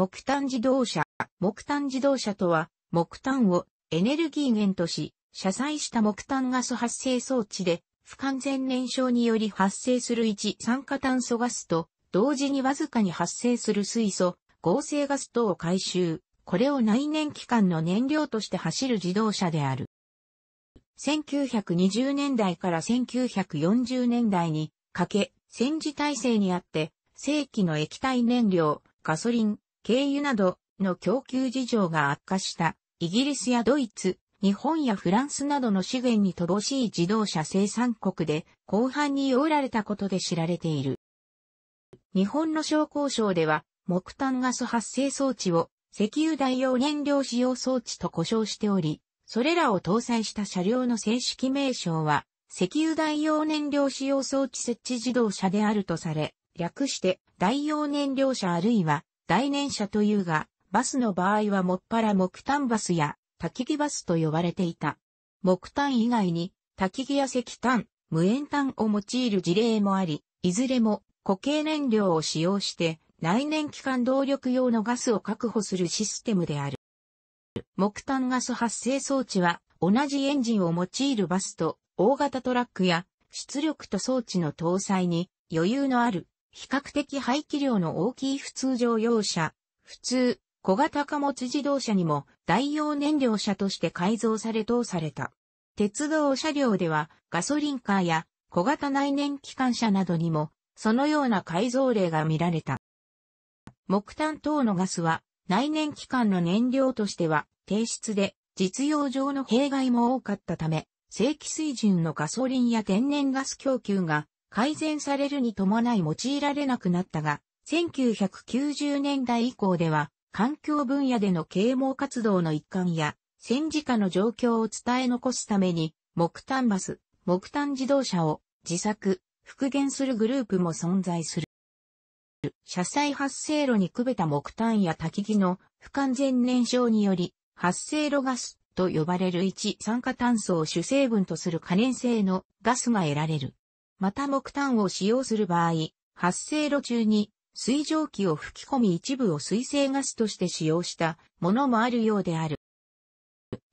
木炭自動車。木炭自動車とは、木炭をエネルギー源とし、車載した木炭ガス発生装置で、不完全燃焼により発生する一酸化炭素ガスと、同時にわずかに発生する水素、合成ガス等を回収。これを内燃機関の燃料として走る自動車である。1920年代から1940年代にかけ、戦時体制にあって、正規の液体燃料、ガソリン、軽油などの供給事情が悪化したイギリスやドイツ、日本やフランスなどの資源に乏しい自動車生産国で後半におられたことで知られている。日本の商工省では木炭ガス発生装置を石油代用燃料使用装置と呼称しており、それらを搭載した車両の正式名称は石油代用燃料使用装置設置自動車であるとされ、略して代用燃料車あるいは大年車というが、バスの場合はもっぱら木炭バスや焚木バスと呼ばれていた。木炭以外に焚木や石炭、無塩炭を用いる事例もあり、いずれも固形燃料を使用して内燃機関動力用のガスを確保するシステムである。木炭ガス発生装置は同じエンジンを用いるバスと大型トラックや出力と装置の搭載に余裕のある比較的排気量の大きい普通乗用車、普通、小型貨物自動車にも代用燃料車として改造され通された。鉄道車両ではガソリンカーや小型内燃機関車などにもそのような改造例が見られた。木炭等のガスは内燃機関の燃料としては低質で実用上の弊害も多かったため正規水準のガソリンや天然ガス供給が改善されるに伴い用いられなくなったが、1990年代以降では、環境分野での啓蒙活動の一環や、戦時下の状況を伝え残すために、木炭バス、木炭自動車を自作、復元するグループも存在する。車載発生路にくべた木炭や焚き木の不完全燃焼により、発生路ガスと呼ばれる一酸化炭素を主成分とする可燃性のガスが得られる。また木炭を使用する場合、発生路中に水蒸気を吹き込み一部を水性ガスとして使用したものもあるようである。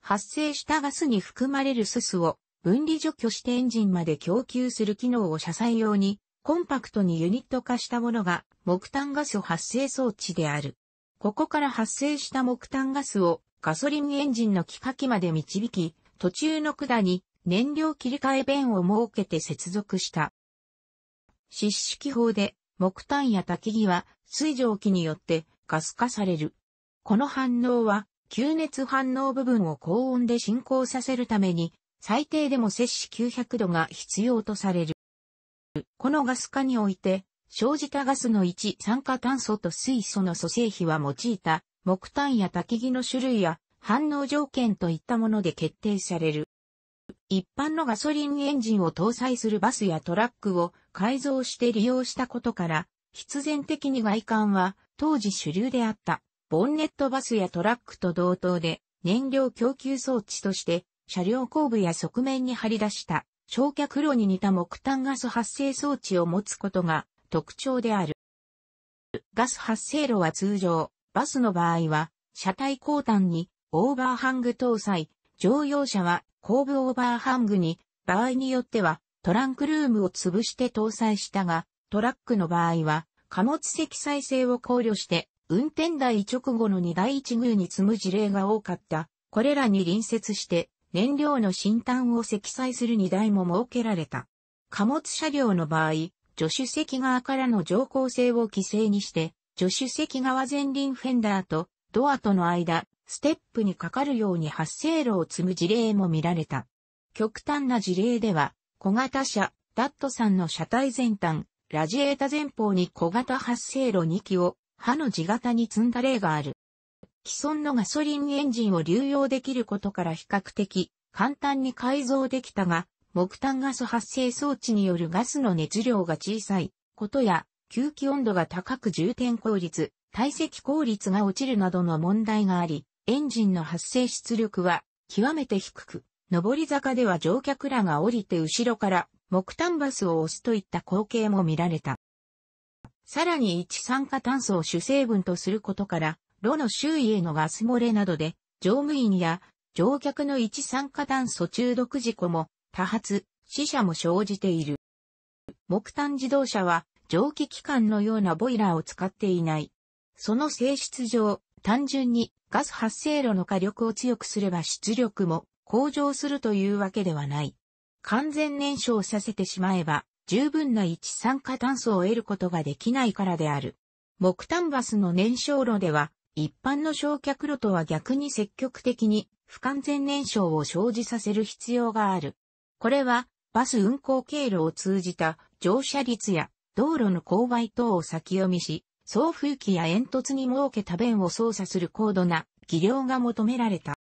発生したガスに含まれるススを分離除去してエンジンまで供給する機能を車載用にコンパクトにユニット化したものが木炭ガス発生装置である。ここから発生した木炭ガスをガソリンエンジンの気化器まで導き、途中の管に燃料切り替え弁を設けて接続した。湿式法で木炭や焚き木は水蒸気によってガス化される。この反応は吸熱反応部分を高温で進行させるために最低でも摂氏900度が必要とされる。このガス化において生じたガスの一酸化炭素と水素の組成比は用いた木炭や焚き木の種類や反応条件といったもので決定される。一般のガソリンエンジンを搭載するバスやトラックを改造して利用したことから、必然的に外観は当時主流であったボンネットバスやトラックと同等で燃料供給装置として車両後部や側面に張り出した焼却炉に似た木炭ガス発生装置を持つことが特徴である。ガス発生炉は通常、バスの場合は車体後端にオーバーハング搭載、乗用車は後部オーバーハングに、場合によってはトランクルームを潰して搭載したが、トラックの場合は貨物積載性を考慮して、運転台直後の荷台一宮に積む事例が多かった。これらに隣接して、燃料の新端を積載する荷台も設けられた。貨物車両の場合、助手席側からの乗降性を規制にして、助手席側前輪フェンダーとドアとの間、ステップにかかるように発生路を積む事例も見られた。極端な事例では、小型車、ダットさんの車体前端、ラジエータ前方に小型発生路2機を歯の地型に積んだ例がある。既存のガソリンエンジンを流用できることから比較的簡単に改造できたが、木炭ガス発生装置によるガスの熱量が小さいことや、吸気温度が高く充填効率、体積効率が落ちるなどの問題があり、エンジンの発生出力は極めて低く、上り坂では乗客らが降りて後ろから木炭バスを押すといった光景も見られた。さらに一酸化炭素を主成分とすることから、炉の周囲へのガス漏れなどで、乗務員や乗客の一酸化炭素中毒事故も多発、死者も生じている。木炭自動車は蒸気機関のようなボイラーを使っていない。その性質上、単純にガス発生炉の火力を強くすれば出力も向上するというわけではない。完全燃焼させてしまえば、十分な一酸化炭素を得ることができないからである。木炭バスの燃焼炉では、一般の焼却炉とは逆に積極的に不完全燃焼を生じさせる必要がある。これは、バス運行経路を通じた乗車率や道路の勾配等を先読みし、送風機や煙突に設けた弁を操作する高度な技量が求められた。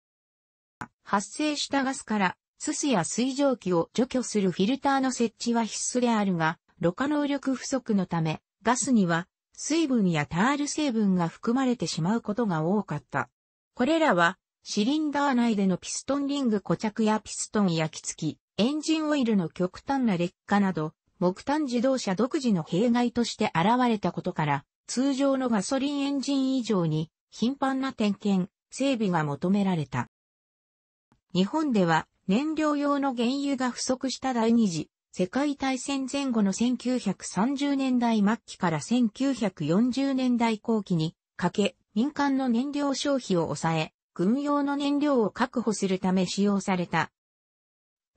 発生したガスからすすや水蒸気を除去するフィルターの設置は必須であるが、ろ過能力不足のため、ガスには水分やタール成分が含まれてしまうことが多かった。これらは、シリンダー内でのピストンリング固着やピストン焼き付き、エンジンオイルの極端な劣化など、木炭自動車独自の弊害として現れたことから、通常のガソリンエンジン以上に頻繁な点検、整備が求められた。日本では燃料用の原油が不足した第二次世界大戦前後の1930年代末期から1940年代後期にかけ民間の燃料消費を抑え、軍用の燃料を確保するため使用された。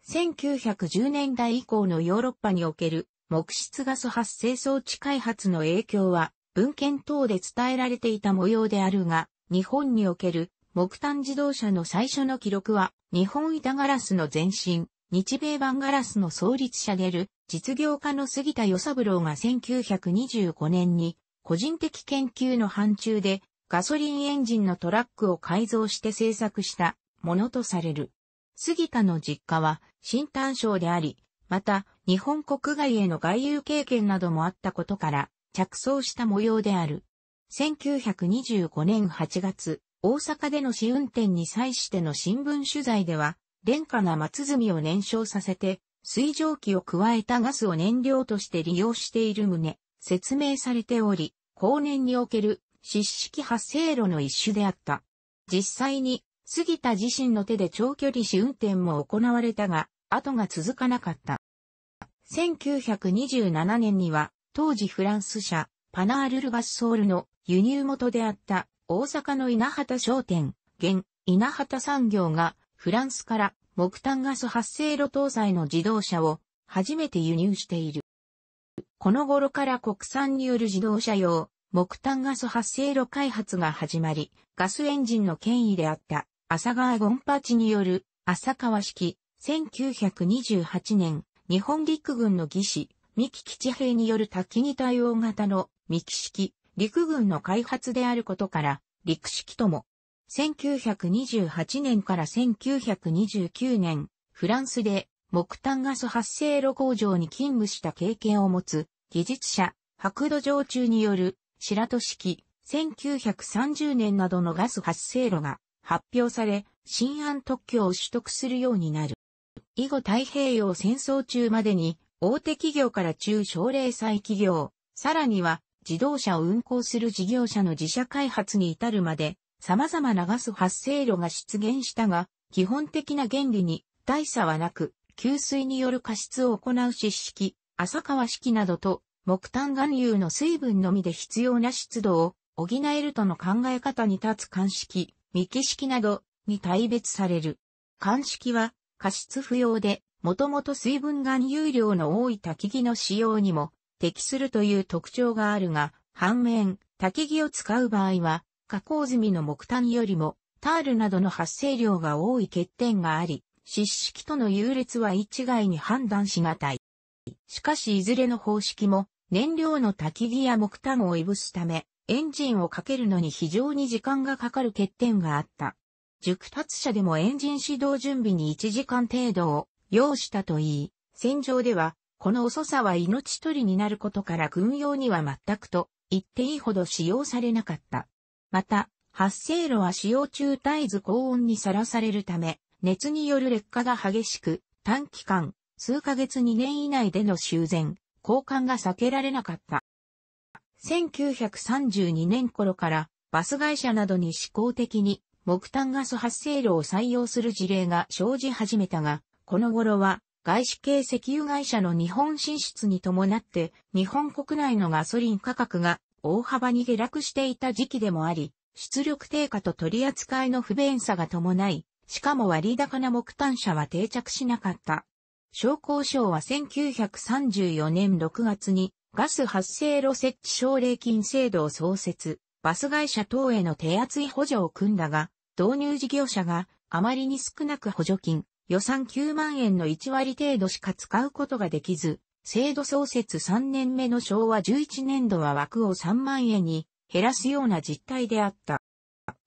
1910年代以降のヨーロッパにおける木質ガス発生装置開発の影響は文献等で伝えられていた模様であるが、日本における木炭自動車の最初の記録は、日本板ガラスの前身、日米版ガラスの創立者である、実業家の杉田与三郎が1925年に、個人的研究の範疇で、ガソリンエンジンのトラックを改造して製作したものとされる。杉田の実家は、新丹省であり、また、日本国外への外遊経験などもあったことから、着想した模様である。1925年8月、大阪での試運転に際しての新聞取材では、廉価な松みを燃焼させて、水蒸気を加えたガスを燃料として利用している旨、説明されており、後年における湿式発生路の一種であった。実際に、杉田自身の手で長距離試運転も行われたが、後が続かなかった。1927年には、当時フランス社、パナール・ルバスソールの輸入元であった大阪の稲畑商店、現稲畑産業がフランスから木炭ガス発生路搭載の自動車を初めて輸入している。この頃から国産による自動車用木炭ガス発生路開発が始まり、ガスエンジンの権威であった浅川ゴンパチによる浅川式1928年日本陸軍の技師三木基地兵による多機に対応型の三木式、陸軍の開発であることから、陸式とも。1928年から1929年、フランスで木炭ガス発生炉工場に勤務した経験を持つ技術者、白土城中による白戸式1930年などのガス発生炉が発表され、新安特許を取得するようになる。以後太平洋戦争中までに大手企業から中小零細企業、さらには自動車を運行する事業者の自社開発に至るまで様々なガス発生路が出現したが、基本的な原理に大差はなく、給水による加湿を行う湿式、浅川式などと木炭含有の水分のみで必要な湿度を補えるとの考え方に立つ乾式、幹式などに大別される。乾式は加湿不要でもともと水分含有量の多い焚木の使用にも適するという特徴があるが、反面、焚木を使う場合は、加工済みの木炭よりも、タールなどの発生量が多い欠点があり、湿式との優劣は一概に判断しがたい。しかしいずれの方式も、燃料の焚木や木炭をいぶすため、エンジンをかけるのに非常に時間がかかる欠点があった。熟達者でもエンジン始動準備に1時間程度を要したといい、戦場では、この遅さは命取りになることから軍用には全くと言っていいほど使用されなかった。また、発生炉は使用中絶えず高温にさらされるため、熱による劣化が激しく、短期間、数ヶ月2年以内での修繕、交換が避けられなかった。1932年頃からバス会社などに試行的に木炭ガス発生炉を採用する事例が生じ始めたが、この頃は外資系石油会社の日本進出に伴って日本国内のガソリン価格が大幅に下落していた時期でもあり、出力低下と取り扱いの不便さが伴い、しかも割高な木炭車は定着しなかった。商工省は1934年6月にガス発生路設置奨励金制度を創設、バス会社等への手厚い補助を組んだが、導入事業者があまりに少なく補助金、予算9万円の1割程度しか使うことができず、制度創設3年目の昭和11年度は枠を3万円に減らすような実態であった。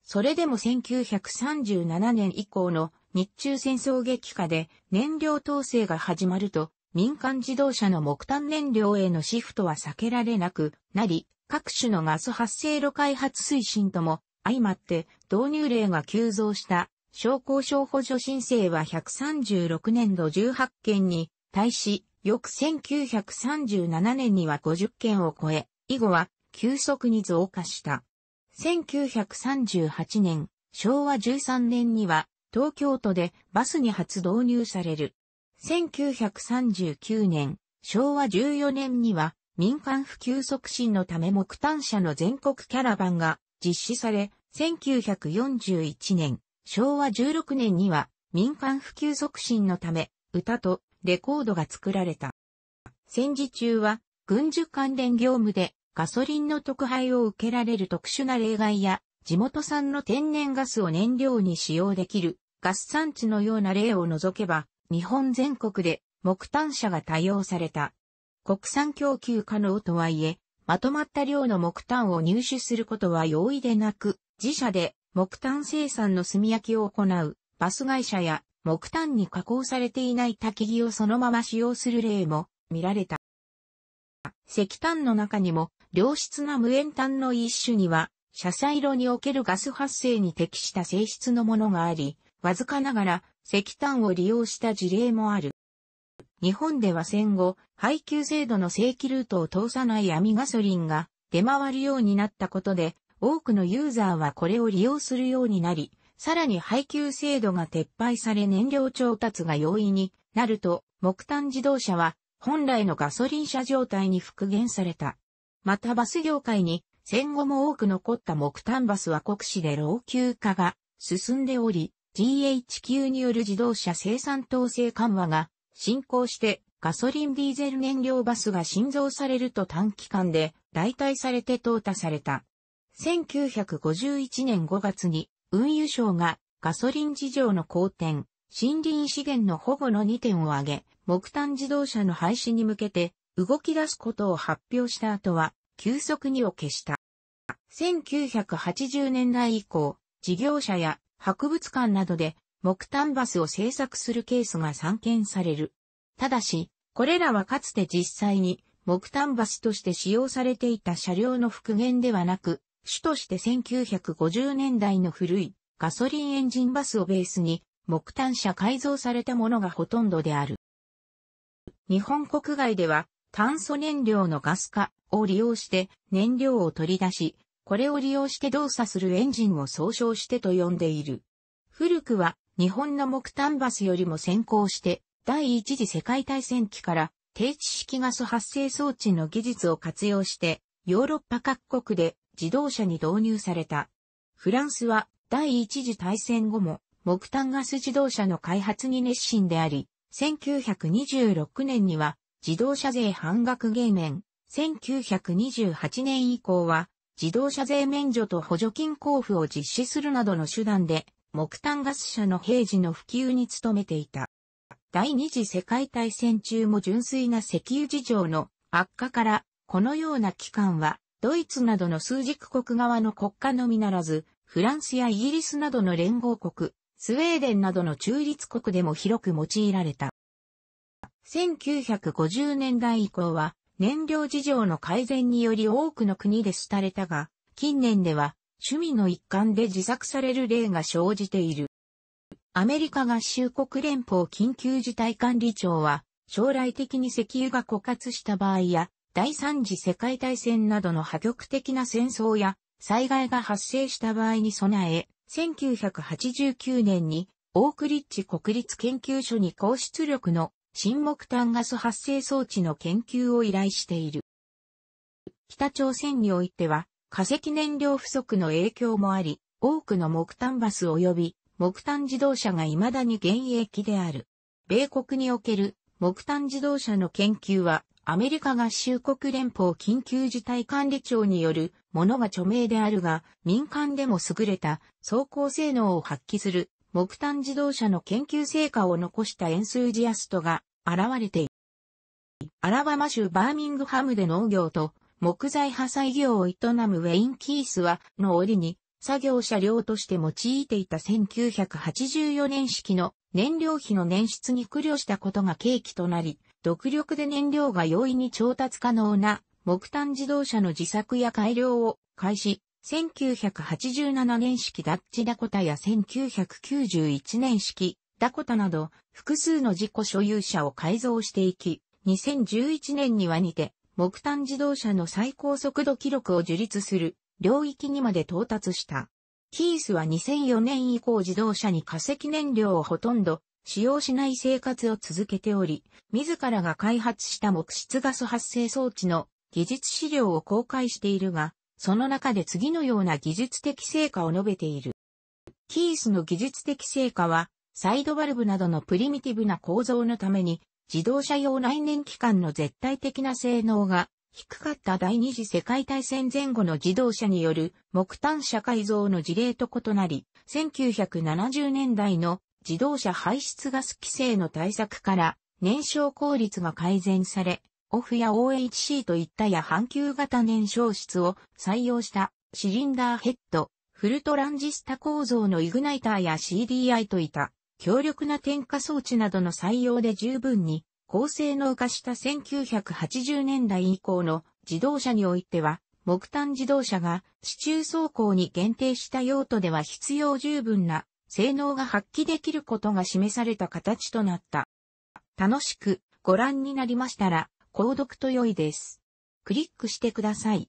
それでも1937年以降の日中戦争激化で燃料統制が始まると、民間自動車の木炭燃料へのシフトは避けられなくなり、各種のガス発生炉開発推進とも相まって導入例が急増した商工商補助申請は136年度18件に、対し、翌1937年には50件を超え、以後は急速に増加した。1938年、昭和13年には、東京都でバスに初導入される。1939年、昭和14年には、民間普及促進のため木炭車の全国キャラバンが実施され、1941年、昭和16年には民間普及促進のため歌とレコードが作られた。戦時中は軍需関連業務でガソリンの特配を受けられる特殊な例外や地元産の天然ガスを燃料に使用できるガス産地のような例を除けば日本全国で木炭車が多用された。国産供給可能とはいえ、まとまった量の木炭を入手することは容易でなく、自社で木炭生産の炭焼きを行うバス会社や木炭に加工されていない焚き木をそのまま使用する例も見られた。石炭の中にも良質な無塩炭の一種には、車載炉におけるガス発生に適した性質のものがあり、わずかながら石炭を利用した事例もある。日本では戦後、配給制度の正規ルートを通さない網ガソリンが出回るようになったことで、多くのユーザーはこれを利用するようになり、さらに配給制度が撤廃され燃料調達が容易になると、木炭自動車は本来のガソリン車状態に復元された。またバス業界に戦後も多く残った木炭バスは国市で老朽化が進んでおり、GHQ による自動車生産統制緩和が進行してガソリンディーゼル燃料バスが新造されると短期間で代替されて淘汰された。1951年5月に運輸省がガソリン事情の好転、森林資源の保護の2点を挙げ、木炭自動車の廃止に向けて動き出すことを発表した後は、急速にを消した。1980年代以降、事業者や博物館などで木炭バスを製作するケースが散見される。ただし、これらはかつて実際に木炭バスとして使用されていた車両の復元ではなく、主として1950年代の古いガソリンエンジンバスをベースに木炭車改造されたものがほとんどである。日本国外では炭素燃料のガス化を利用して燃料を取り出し、これを利用して動作するエンジンを総称してと呼んでいる。古くは日本の木炭バスよりも先行して第一次世界大戦期から低地式ガス発生装置の技術を活用してヨーロッパ各国で自動車に導入された。フランスは第一次大戦後も木炭ガス自動車の開発に熱心であり、1926年には自動車税半額減免、1928年以降は自動車税免除と補助金交付を実施するなどの手段で木炭ガス車の平時の普及に努めていた。第二次世界大戦中も純粋な石油事情の悪化からこのような期間はドイツなどの数軸国側の国家のみならず、フランスやイギリスなどの連合国、スウェーデンなどの中立国でも広く用いられた。1950年代以降は、燃料事情の改善により多くの国で廃れたが、近年では趣味の一環で自作される例が生じている。アメリカ合衆国連邦緊急事態管理庁は、将来的に石油が枯渇した場合や、第三次世界大戦などの破局的な戦争や災害が発生した場合に備え、1989年にオークリッチ国立研究所に高出力の新木炭ガス発生装置の研究を依頼している。北朝鮮においては化石燃料不足の影響もあり、多くの木炭バス及び木炭自動車が未だに現役である。米国における木炭自動車の研究はアメリカ合衆国連邦緊急事態管理庁によるものが著名であるが、民間でも優れた走行性能を発揮する木炭自動車の研究成果を残したエンスージアストが現れている。アラバマ州バーミングハムで農業と木材破砕業を営むウェイン・キースは、の折に、作業車両として用いていた1984年式の燃料費の捻出に苦慮したことが契機となり、独力で燃料が容易に調達可能な木炭自動車の自作や改良を開始、1987年式ダッチダコタや1991年式ダコタなど複数の自己所有者を改造していき、2011年にはにて木炭自動車の最高速度記録を樹立する領域にまで到達した。キースは2004年以降自動車に化石燃料をほとんど使用しない生活を続けており、自らが開発した木質ガス発生装置の技術資料を公開しているが、その中で次のような技術的成果を述べている。キースの技術的成果は、サイドバルブなどのプリミティブな構造のために、自動車用内燃機関の絶対的な性能が低かった第二次世界大戦前後の自動車による木炭車改造の事例と異なり、1970年代の自動車排出ガス規制の対策から燃焼効率が改善され、オフや OHC といったや半球型燃焼室を採用したシリンダーヘッド、フルトランジスタ構造のイグナイターや CDI といった強力な点火装置などの採用で十分に高性能化した1980年代以降の自動車においては木炭自動車が市中走行に限定した用途では必要十分な性能が発揮できることが示された形となった。楽しくご覧になりましたら、購読と良いです。クリックしてください。